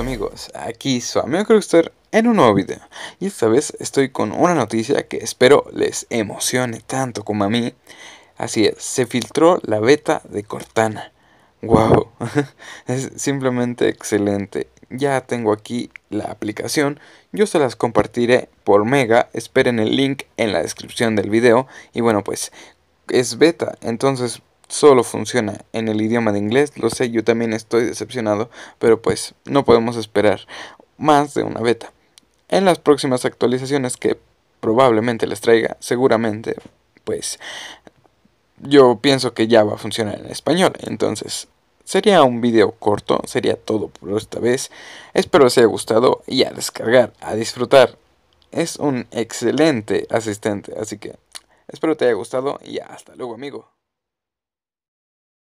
amigos, aquí su amigo en un nuevo video y esta vez estoy con una noticia que espero les emocione tanto como a mí Así es, se filtró la beta de Cortana Wow, es simplemente excelente Ya tengo aquí la aplicación, yo se las compartiré por Mega Esperen el link en la descripción del video y bueno pues es beta, entonces solo funciona en el idioma de inglés, lo sé, yo también estoy decepcionado, pero pues no podemos esperar más de una beta. En las próximas actualizaciones que probablemente les traiga, seguramente, pues yo pienso que ya va a funcionar en español, entonces sería un video corto, sería todo por esta vez. Espero les haya gustado y a descargar, a disfrutar. Es un excelente asistente, así que espero te haya gustado y hasta luego amigo.